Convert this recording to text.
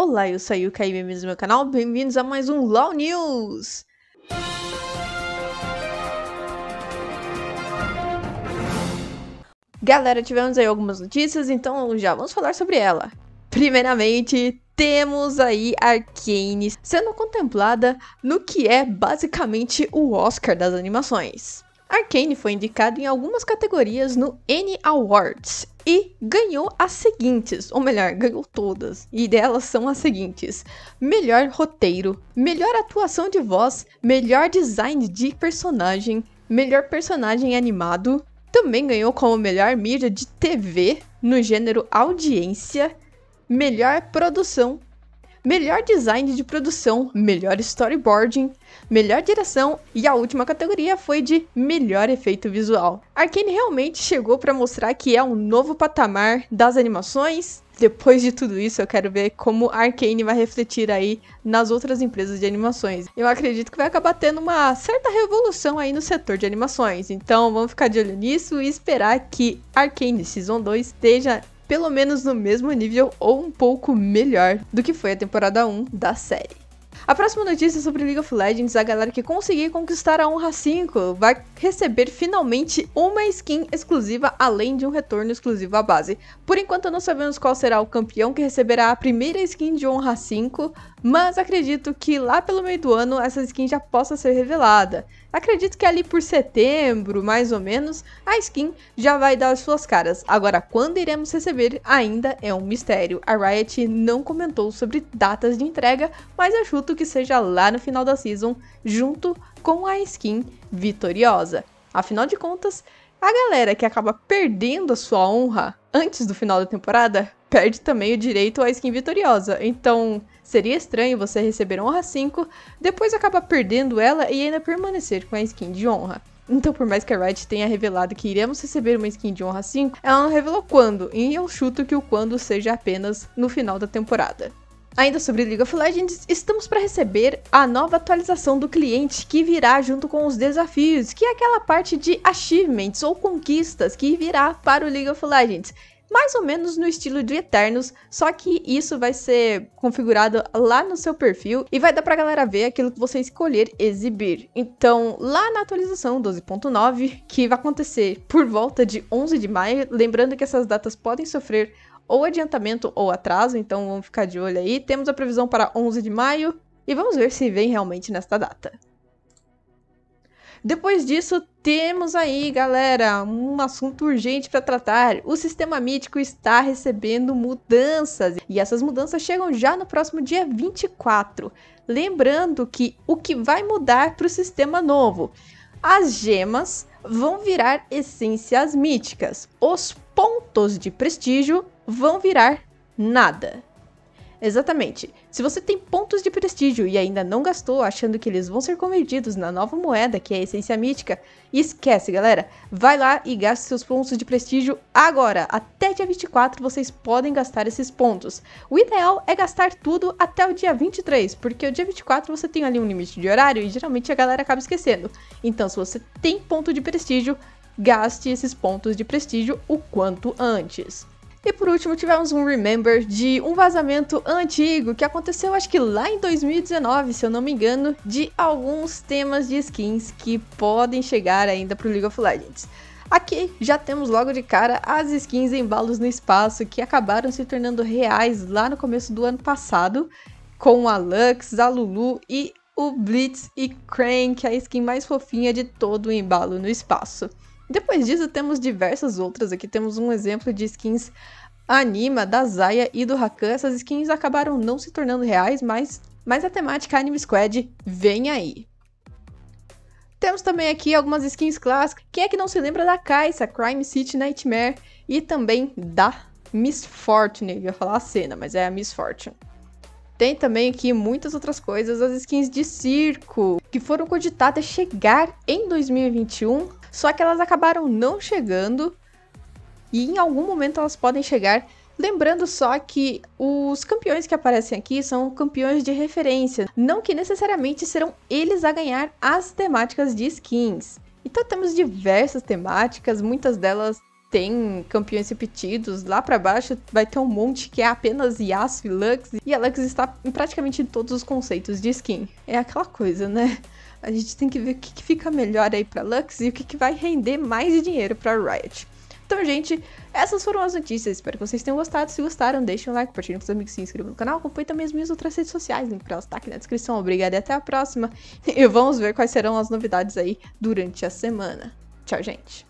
Olá, eu sou a Yuka e bem-vindos ao meu canal, bem-vindos a mais um LOL News! Galera, tivemos aí algumas notícias, então já vamos falar sobre ela. Primeiramente, temos aí Arcane sendo contemplada no que é basicamente o Oscar das animações. Arcane foi indicado em algumas categorias no Annie Awards e ganhou as seguintes, ou melhor, ganhou todas, e delas são as seguintes: melhor roteiro, melhor atuação de voz, melhor design de personagem, melhor personagem animado, também ganhou como melhor mídia de TV no gênero audiência, melhor produção melhor design de produção, melhor storyboarding, melhor direção e a última categoria foi de melhor efeito visual. Arkane realmente chegou para mostrar que é um novo patamar das animações. Depois de tudo isso, eu quero ver como Arkane vai refletir aí nas outras empresas de animações. Eu acredito que vai acabar tendo uma certa revolução aí no setor de animações. Então, vamos ficar de olho nisso e esperar que Arkane Season 2 esteja pelo menos no mesmo nível ou um pouco melhor do que foi a temporada 1 da série. A próxima notícia é sobre League of Legends, a galera que conseguir conquistar a Honra 5 vai receber finalmente uma skin exclusiva, além de um retorno exclusivo à base. Por enquanto não sabemos qual será o campeão que receberá a primeira skin de Honra 5, mas acredito que lá pelo meio do ano essa skin já possa ser revelada. Acredito que ali por setembro, mais ou menos, a skin já vai dar as suas caras. Agora, quando iremos receber ainda é um mistério. A Riot não comentou sobre datas de entrega, mas eu chuto que seja lá no final da season, junto com a skin vitoriosa. Afinal de contas, a galera que acaba perdendo a sua honra antes do final da temporada perde também o direito à skin vitoriosa. Então, seria estranho você receber honra 5, depois acabar perdendo ela e ainda permanecer com a skin de honra. Então, por mais que a Riot tenha revelado que iremos receber uma skin de honra 5, ela não revelou quando, e eu chuto que o quando seja apenas no final da temporada. Ainda sobre League of Legends, estamos para receber a nova atualização do cliente que virá junto com os desafios, que é aquela parte de achievements ou conquistas que virá para o League of Legends mais ou menos no estilo de Eternos, só que isso vai ser configurado lá no seu perfil e vai dar pra galera ver aquilo que você escolher exibir. Então, lá na atualização 12.9, que vai acontecer por volta de 11 de maio, lembrando que essas datas podem sofrer ou adiantamento ou atraso, então vamos ficar de olho aí. Temos a previsão para 11 de maio e vamos ver se vem realmente nesta data. Depois disso, temos aí, galera, um assunto urgente para tratar. O sistema mítico está recebendo mudanças e essas mudanças chegam já no próximo dia 24. Lembrando que o que vai mudar para o sistema novo? As gemas vão virar essências míticas, os pontos de prestígio vão virar nada. Exatamente. Se você tem pontos de prestígio e ainda não gastou achando que eles vão ser convertidos na nova moeda, que é a essência mítica, esquece, galera. Vai lá e gaste seus pontos de prestígio agora. Até dia 24 vocês podem gastar esses pontos. O ideal é gastar tudo até o dia 23, porque o dia 24 você tem ali um limite de horário e geralmente a galera acaba esquecendo. Então, se você tem ponto de prestígio, gaste esses pontos de prestígio o quanto antes. E por último, tivemos um Remember de um vazamento antigo que aconteceu, acho que lá em 2019, se eu não me engano, de alguns temas de skins que podem chegar ainda para o League of Legends. Aqui já temos logo de cara as skins embalos no espaço que acabaram se tornando reais lá no começo do ano passado, com a Lux, a Lulu e o Blitz e Crank, a skin mais fofinha de todo o embalo no espaço. Depois disso, temos diversas outras. Aqui temos um exemplo de skins anima, da Zaya e do Rakan. Essas skins acabaram não se tornando reais, mas, mas a temática Anime Squad vem aí. Temos também aqui algumas skins clássicas. Quem é que não se lembra da Kaisa, Crime City Nightmare e também da Miss Fortune? Eu ia falar a cena, mas é a Miss Fortune. Tem também aqui muitas outras coisas, as skins de circo, que foram cogitadas chegar em 2021, só que elas acabaram não chegando e em algum momento elas podem chegar. Lembrando só que os campeões que aparecem aqui são campeões de referência, não que necessariamente serão eles a ganhar as temáticas de skins. Então temos diversas temáticas, muitas delas tem campeões repetidos, lá para baixo vai ter um monte que é apenas Yasuo e Lux, e a Lux está em praticamente todos os conceitos de skin. É aquela coisa, né? A gente tem que ver o que, que fica melhor aí para Lux e o que, que vai render mais dinheiro para Riot. Então, gente, essas foram as notícias. Espero que vocês tenham gostado. Se gostaram, deixem um like, compartilhem com seus amigos, se inscrevam no canal, acompanhem também as minhas outras redes sociais. Link pra elas tá aqui na descrição. Obrigada e até a próxima. E vamos ver quais serão as novidades aí durante a semana. Tchau, gente.